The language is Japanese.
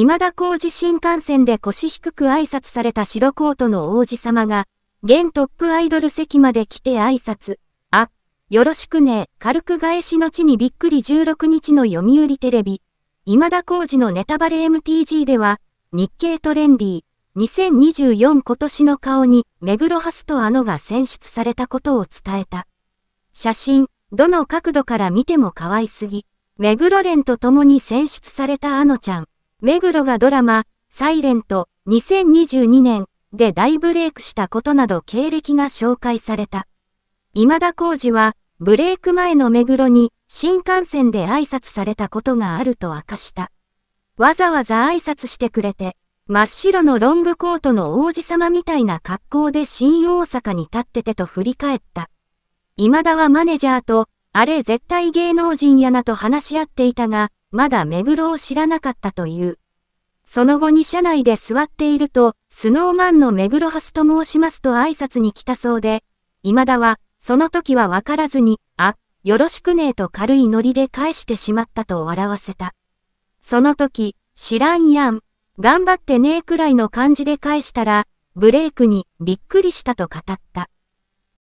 今田耕司新幹線で腰低く挨拶された白コートの王子様が、現トップアイドル席まで来て挨拶。あ、よろしくね、軽く返しの地にびっくり16日の読売テレビ。今田耕司のネタバレ MTG では、日経トレンディー、2024今年の顔に、目黒ハスとあのが選出されたことを伝えた。写真、どの角度から見ても可愛すぎ。目黒蓮と共に選出されたあのちゃん。目黒がドラマ、サイレント2022年で大ブレイクしたことなど経歴が紹介された。今田耕司は、ブレイク前の目黒に新幹線で挨拶されたことがあると明かした。わざわざ挨拶してくれて、真っ白のロングコートの王子様みたいな格好で新大阪に立っててと振り返った。今田はマネジャーと、あれ絶対芸能人やなと話し合っていたが、まだ目黒を知らなかったという。その後に車内で座っていると、スノーマンの目黒ハスと申しますと挨拶に来たそうで、今田は、その時はわからずに、あ、よろしくねえと軽いノリで返してしまったと笑わせた。その時、知らんやん、頑張ってねえくらいの感じで返したら、ブレイクにびっくりしたと語った。